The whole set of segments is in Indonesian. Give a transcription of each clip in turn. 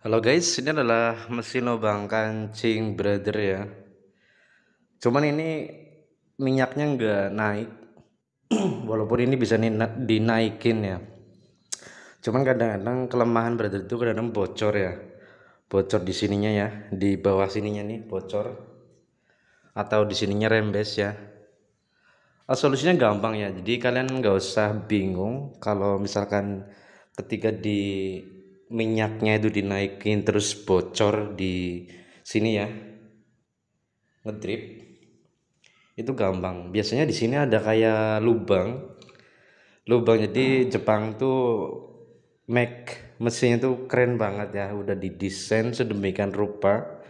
Halo guys, ini adalah mesin lubang kancing brother ya. Cuman ini minyaknya nggak naik, walaupun ini bisa dinaikin ya. Cuman kadang-kadang kelemahan brother itu kadang-kadang bocor ya, bocor di sininya ya, di bawah sininya nih bocor, atau di sininya rembes ya. Ah, solusinya gampang ya, jadi kalian nggak usah bingung kalau misalkan ketika di minyaknya itu dinaikin terus bocor di sini ya ngedrip itu gampang biasanya di sini ada kayak lubang lubang jadi Jepang tuh make mesinnya tuh keren banget ya udah didesain sedemikian rupa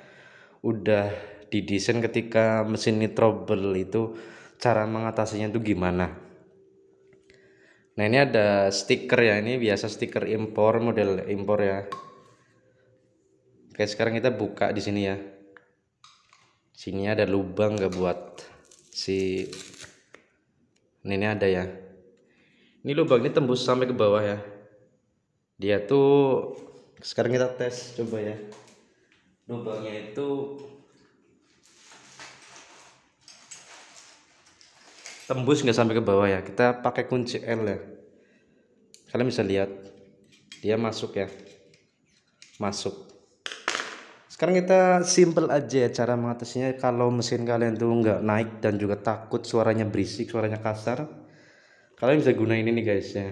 udah didesain ketika mesin ini trouble itu cara mengatasinya itu gimana Nah ini ada stiker ya, ini biasa stiker impor model impor ya. Oke sekarang kita buka di sini ya. Sini ada lubang nggak buat si ini, ini ada ya. Ini lubang ini tembus sampai ke bawah ya. Dia tuh sekarang kita tes coba ya. Lubangnya itu tembus nggak sampai ke bawah ya kita pakai kunci L ya kalian bisa lihat dia masuk ya masuk sekarang kita simple aja ya cara mengatasinya kalau mesin kalian tuh nggak naik dan juga takut suaranya berisik suaranya kasar kalian bisa gunain ini guys ya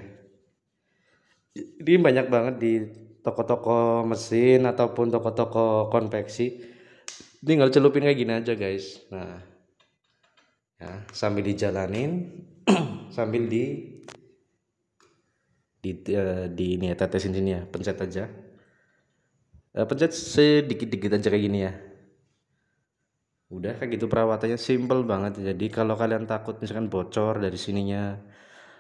ini banyak banget di toko-toko mesin ataupun toko-toko konveksi tinggal celupin kayak gini aja guys nah ya sambil dijalanin sambil di di eh, di ini ya tetesin sini ya pencet aja eh, pencet sedikit dikit aja kayak gini ya udah kayak gitu perawatannya simple banget jadi kalau kalian takut misalkan bocor dari sininya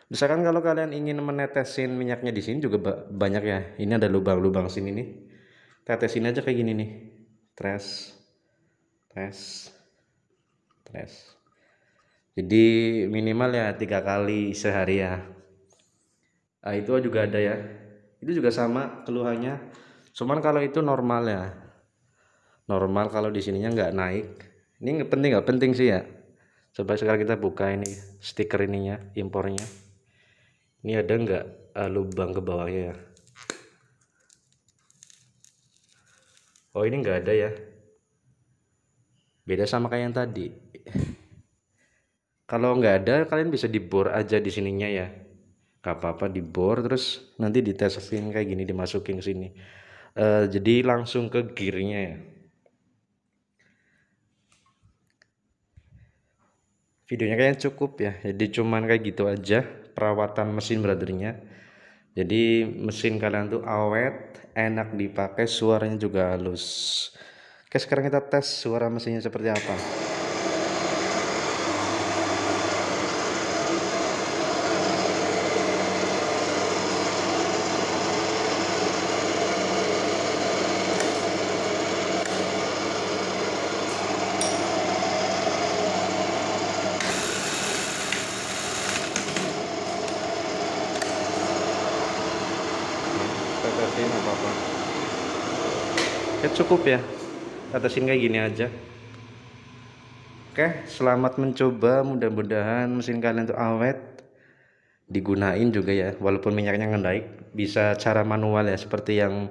misalkan kalau kalian ingin menetesin minyaknya di sini juga banyak ya ini ada lubang-lubang sini nih tetesin aja kayak gini nih tres tres tres jadi minimal ya tiga kali sehari ya nah, itu juga ada ya itu juga sama keluhannya cuman kalau itu normal ya normal kalau di sininya nggak naik ini nggak penting nggak penting sih ya coba sekarang kita buka ini stiker ininya impornya ini ada nggak uh, lubang ke bawahnya ya oh ini nggak ada ya beda sama kayak yang tadi kalau nggak ada kalian bisa dibor aja di sininya ya nggak apa-apa dibor terus nanti ditesin kayak gini dimasukin ke sini uh, jadi langsung ke gearnya ya videonya kayaknya cukup ya jadi cuman kayak gitu aja perawatan mesin brothernya jadi mesin kalian tuh awet enak dipakai suaranya juga halus oke sekarang kita tes suara mesinnya seperti apa oke nggak apa-apa ya cukup ya atasin kayak gini aja oke selamat mencoba mudah-mudahan mesin kalian tuh awet digunain juga ya walaupun minyaknya ngendaik bisa cara manual ya seperti yang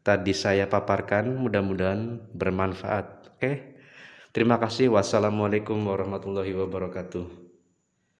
tadi saya paparkan mudah-mudahan bermanfaat oke terima kasih wassalamualaikum warahmatullahi wabarakatuh